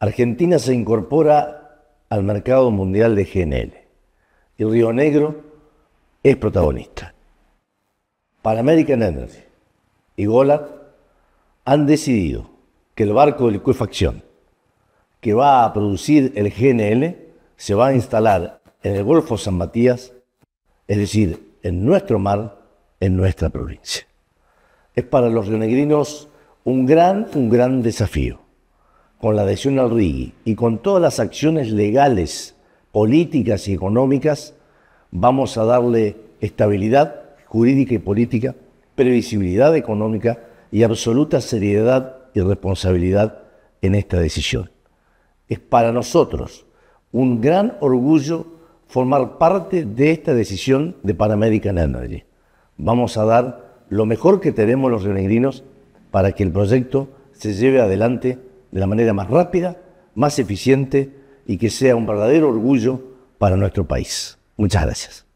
Argentina se incorpora al mercado mundial de GNL y Río Negro es protagonista. Pan American Energy y Golat han decidido que el barco de liquefacción que va a producir el GNL se va a instalar en el Golfo San Matías, es decir, en nuestro mar, en nuestra provincia. Es para los rionegrinos un gran, un gran desafío con la adhesión al RIGI y con todas las acciones legales, políticas y económicas, vamos a darle estabilidad jurídica y política, previsibilidad económica y absoluta seriedad y responsabilidad en esta decisión. Es para nosotros un gran orgullo formar parte de esta decisión de Pan American Energy. Vamos a dar lo mejor que tenemos los rionegrinos para que el proyecto se lleve adelante de la manera más rápida, más eficiente y que sea un verdadero orgullo para nuestro país. Muchas gracias.